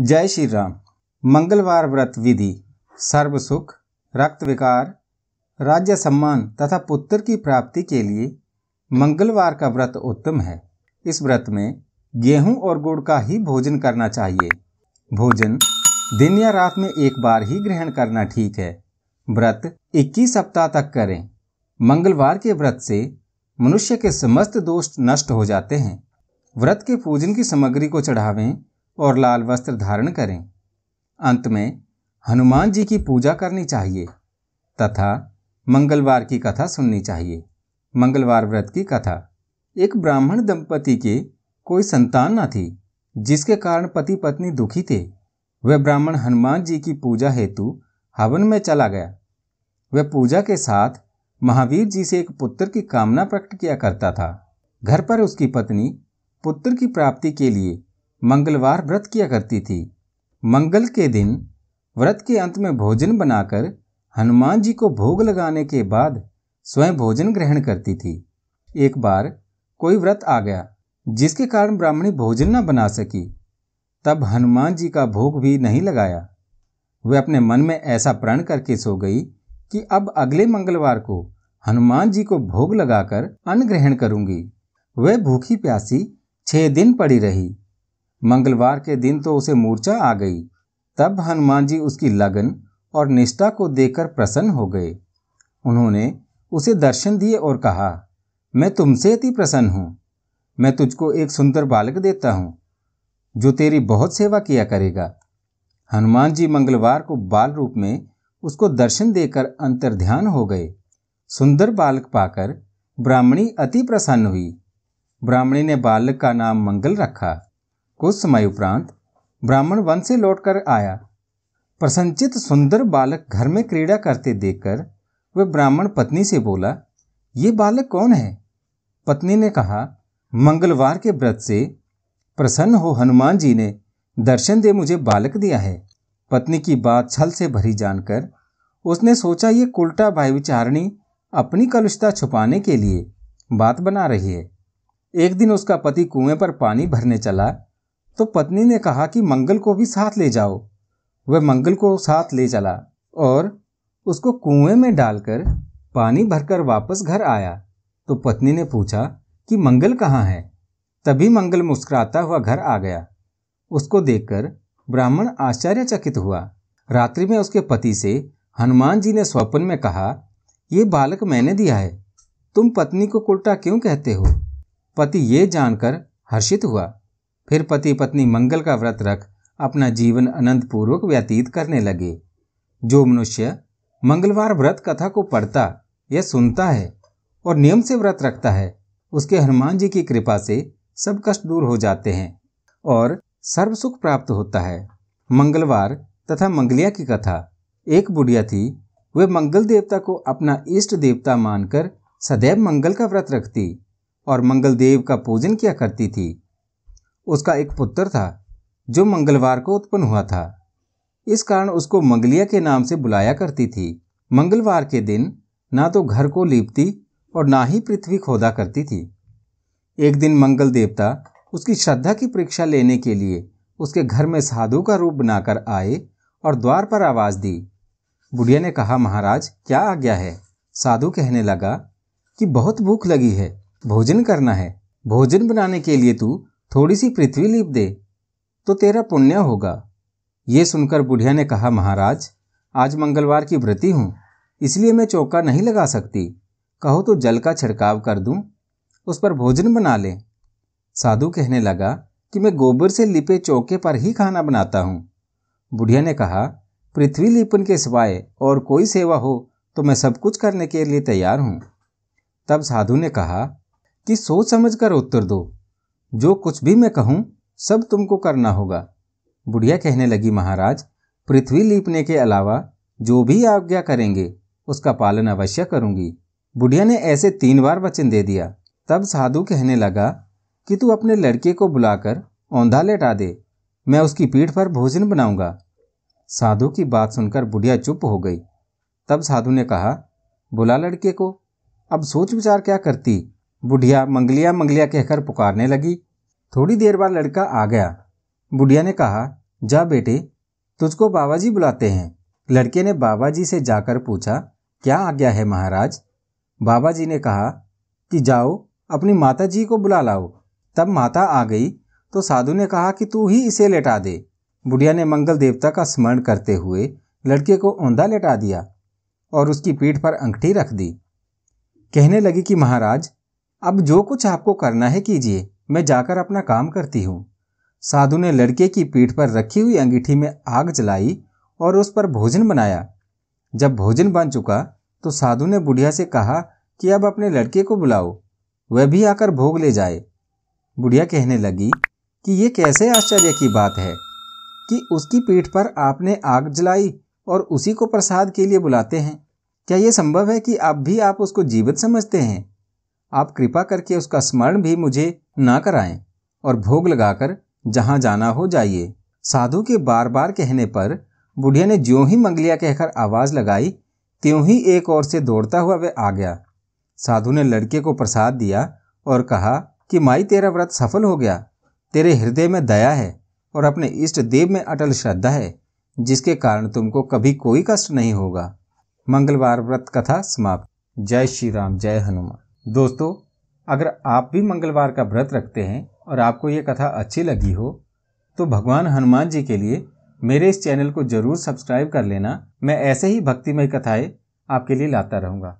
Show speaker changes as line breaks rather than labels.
जय श्री राम मंगलवार व्रत विधि सर्व सुख रक्त विकार राज्य सम्मान तथा पुत्र की प्राप्ति के लिए मंगलवार का व्रत उत्तम है इस व्रत में गेहूं और गुड़ का ही भोजन करना चाहिए भोजन दिन या रात में एक बार ही ग्रहण करना ठीक है व्रत 21 सप्ताह तक करें मंगलवार के व्रत से मनुष्य के समस्त दोष नष्ट हो जाते हैं व्रत के पूजन की सामग्री को चढ़ावें और लाल वस्त्र धारण करें अंत में हनुमान जी की पूजा करनी चाहिए तथा मंगलवार की कथा सुननी चाहिए मंगलवार व्रत की कथा एक ब्राह्मण दंपति के कोई संतान न थी जिसके कारण पति पत्नी दुखी थे वह ब्राह्मण हनुमान जी की पूजा हेतु हवन में चला गया वह पूजा के साथ महावीर जी से एक पुत्र की कामना प्रकट किया करता था घर पर उसकी पत्नी पुत्र की प्राप्ति के लिए मंगलवार व्रत किया करती थी मंगल के दिन व्रत के अंत में भोजन बनाकर हनुमान जी को भोग लगाने के बाद स्वयं भोजन ग्रहण करती थी एक बार कोई व्रत आ गया जिसके कारण ब्राह्मणी भोजन न बना सकी तब हनुमान जी का भोग भी नहीं लगाया वे अपने मन में ऐसा प्रण करके सो गई कि अब अगले मंगलवार को हनुमान जी को भोग लगाकर अन्न ग्रहण करूंगी वह भूखी प्यासी छह दिन पड़ी रही मंगलवार के दिन तो उसे मूर्छा आ गई तब हनुमान जी उसकी लगन और निष्ठा को देखकर प्रसन्न हो गए उन्होंने उसे दर्शन दिए और कहा मैं तुमसे अति प्रसन्न हूँ मैं तुझको एक सुंदर बालक देता हूँ जो तेरी बहुत सेवा किया करेगा हनुमान जी मंगलवार को बाल रूप में उसको दर्शन देकर ध्यान हो गए सुंदर बालक पाकर ब्राह्मणी अति प्रसन्न हुई ब्राह्मणी ने बालक का नाम मंगल रखा कुछ समय उपरांत ब्राह्मण वन से लौटकर आया प्रसंचित सुंदर बालक घर में क्रीड़ा करते देखकर वह ब्राह्मण पत्नी से बोला ये बालक कौन है पत्नी ने कहा मंगलवार के व्रत से प्रसन्न हो हनुमान जी ने दर्शन दे मुझे बालक दिया है पत्नी की बात छल से भरी जानकर उसने सोचा ये उल्टा विचारणी अपनी कलुषता छुपाने के लिए बात बना रही है एक दिन उसका पति कुएं पर पानी भरने चला तो पत्नी ने कहा कि मंगल को भी साथ ले जाओ वह मंगल को साथ ले चला और उसको कुएं में डालकर पानी भरकर वापस घर आया तो पत्नी ने पूछा कि मंगल कहाँ है तभी मंगल मुस्कुराता हुआ घर आ गया उसको देखकर ब्राह्मण आश्चर्यचकित हुआ रात्रि में उसके पति से हनुमान जी ने स्वप्न में कहा ये बालक मैंने दिया है तुम पत्नी को उल्टा क्यों कहते हो पति ये जानकर हर्षित हुआ फिर पति पत्नी मंगल का व्रत रख अपना जीवन अनंत पूर्वक व्यतीत करने लगे जो मनुष्य मंगलवार व्रत कथा को पढ़ता या सुनता है और नियम से व्रत रखता है उसके हनुमान जी की कृपा से सब कष्ट दूर हो जाते हैं और सर्व सुख प्राप्त होता है मंगलवार तथा मंगलिया की कथा एक बुढ़िया थी वे मंगल देवता को अपना इष्ट देवता मानकर सदैव मंगल का व्रत रखती और मंगल देव का पूजन किया करती थी उसका एक पुत्र था जो मंगलवार को उत्पन्न हुआ था इस कारण उसको मंगलिया के नाम से बुलाया करती थी मंगलवार के दिन ना तो घर को लीपती और ना ही पृथ्वी खोदा करती थी एक दिन मंगल देवता उसकी श्रद्धा की परीक्षा लेने के लिए उसके घर में साधु का रूप बनाकर आए और द्वार पर आवाज़ दी बुढ़िया ने कहा महाराज क्या आ गया है साधु कहने लगा कि बहुत भूख लगी है भोजन करना है भोजन बनाने के लिए तू थोड़ी सी पृथ्वी लीप दे तो तेरा पुण्य होगा ये सुनकर बुढ़िया ने कहा महाराज आज मंगलवार की व्रति हूँ इसलिए मैं चौका नहीं लगा सकती कहो तो जल का छिड़काव कर दूँ उस पर भोजन बना ले साधु कहने लगा कि मैं गोबर से लिपे चौके पर ही खाना बनाता हूँ बुढ़िया ने कहा पृथ्वी लीपन के सिवाय और कोई सेवा हो तो मैं सब कुछ करने के लिए तैयार हूँ तब साधु ने कहा कि सोच समझ कर उत्तर दो जो कुछ भी मैं कहूँ सब तुमको करना होगा बुढ़िया कहने लगी महाराज पृथ्वी लीपने के अलावा जो भी आज्ञा करेंगे उसका पालन अवश्य करूंगी बुढ़िया ने ऐसे तीन बार वचन दे दिया तब साधु कहने लगा कि तू अपने लड़के को बुलाकर औंधा लेटा दे मैं उसकी पीठ पर भोजन बनाऊंगा साधु की बात सुनकर बुढ़िया चुप हो गई तब साधु ने कहा बुला लड़के को अब सोच विचार क्या करती बुढ़िया मंगलिया मंगलिया कहकर पुकारने लगी थोड़ी देर बाद लड़का आ गया बुढ़िया ने कहा जा बेटे तुझको बाबा जी बुलाते हैं लड़के ने बाबा जी से जाकर पूछा क्या आज्ञा है महाराज बाबा जी ने कहा कि जाओ अपनी माता जी को बुला लाओ तब माता आ गई तो साधु ने कहा कि तू ही इसे लेटा दे बुढ़िया ने मंगल देवता का स्मरण करते हुए लड़के को औंधा लेटा दिया और उसकी पीठ पर अंगठी रख दी कहने लगी कि महाराज अब जो कुछ आपको करना है कीजिए मैं जाकर अपना काम करती हूँ साधु ने लड़के की पीठ पर रखी हुई अंगीठी में आग जलाई और उस पर भोजन बनाया जब भोजन बन चुका तो साधु ने बुढ़िया से कहा कि अब अपने लड़के को बुलाओ वह भी आकर भोग ले जाए बुढ़िया कहने लगी कि ये कैसे आश्चर्य की बात है कि उसकी पीठ पर आपने आग जलाई और उसी को प्रसाद के लिए बुलाते हैं क्या यह संभव है कि अब भी आप उसको जीवित समझते हैं आप कृपा करके उसका स्मरण भी मुझे ना कराएं और भोग लगाकर जहाँ जाना हो जाइए साधु के बार बार कहने पर बुढ़िया ने ज्यों ही मंगलिया कहकर आवाज़ लगाई त्यों ही एक ओर से दौड़ता हुआ वह आ गया साधु ने लड़के को प्रसाद दिया और कहा कि माई तेरा व्रत सफल हो गया तेरे हृदय में दया है और अपने इष्ट देव में अटल श्रद्धा है जिसके कारण तुमको कभी कोई कष्ट नहीं होगा मंगलवार व्रत कथा समाप्त जय श्री राम जय हनुमान दोस्तों अगर आप भी मंगलवार का व्रत रखते हैं और आपको ये कथा अच्छी लगी हो तो भगवान हनुमान जी के लिए मेरे इस चैनल को जरूर सब्सक्राइब कर लेना मैं ऐसे ही भक्तिमय कथाएं आपके लिए लाता रहूँगा